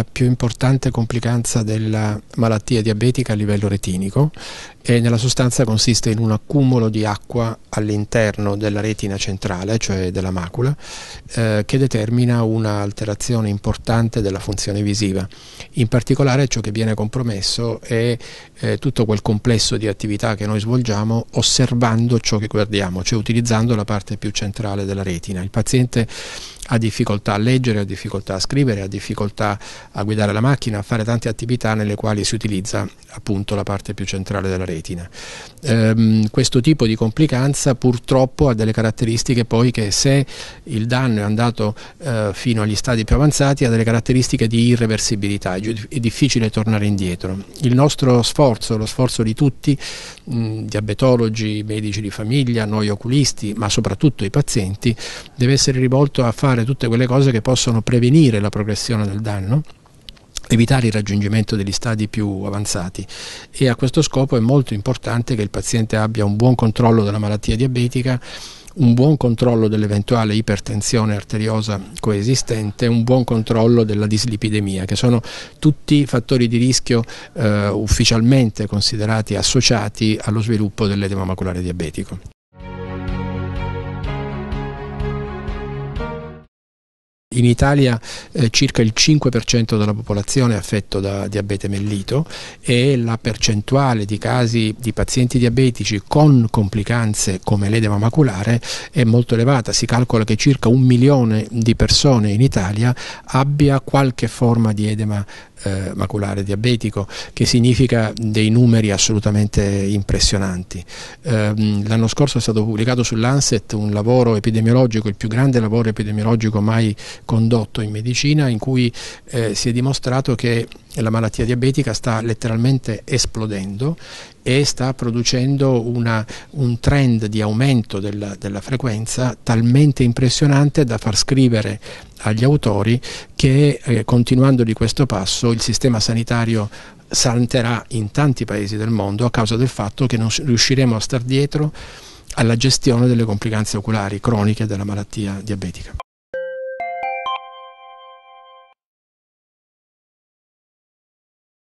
la più importante complicanza della malattia diabetica a livello retinico e nella sostanza consiste in un accumulo di acqua all'interno della retina centrale, cioè della macula, eh, che determina un'alterazione importante della funzione visiva. In particolare ciò che viene compromesso è eh, tutto quel complesso di attività che noi svolgiamo osservando ciò che guardiamo, cioè utilizzando la parte più centrale della retina. Il paziente ha difficoltà a leggere, ha difficoltà a scrivere, ha difficoltà a guidare la macchina, a fare tante attività nelle quali si utilizza appunto la parte più centrale della retina ehm, questo tipo di complicanza purtroppo ha delle caratteristiche poi che se il danno è andato eh, fino agli stadi più avanzati ha delle caratteristiche di irreversibilità, è difficile tornare indietro. Il nostro sforzo, lo sforzo di tutti, mh, diabetologi, medici di famiglia, noi oculisti, ma soprattutto i pazienti, deve essere rivolto a fare tutte quelle cose che possono prevenire la progressione del danno evitare il raggiungimento degli stadi più avanzati e a questo scopo è molto importante che il paziente abbia un buon controllo della malattia diabetica un buon controllo dell'eventuale ipertensione arteriosa coesistente, un buon controllo della dislipidemia, che sono tutti fattori di rischio eh, ufficialmente considerati associati allo sviluppo dell'edema maculare diabetico. In Italia eh, circa il 5% della popolazione è affetto da diabete mellito e la percentuale di casi di pazienti diabetici con complicanze come l'edema maculare è molto elevata. Si calcola che circa un milione di persone in Italia abbia qualche forma di edema eh, maculare diabetico, che significa dei numeri assolutamente impressionanti. Eh, l'anno scorso è stato pubblicato sull'Anset un lavoro epidemiologico, il più grande lavoro epidemiologico mai condotto in medicina, in cui eh, si è dimostrato che la malattia diabetica sta letteralmente esplodendo e sta producendo una, un trend di aumento della, della, frequenza talmente impressionante da far scrivere agli autori che eh, continuando di questo passo il sistema sanitario salterà in tanti paesi del mondo a causa del fatto che non riusciremo a star dietro alla gestione delle complicanze oculari croniche della malattia diabetica.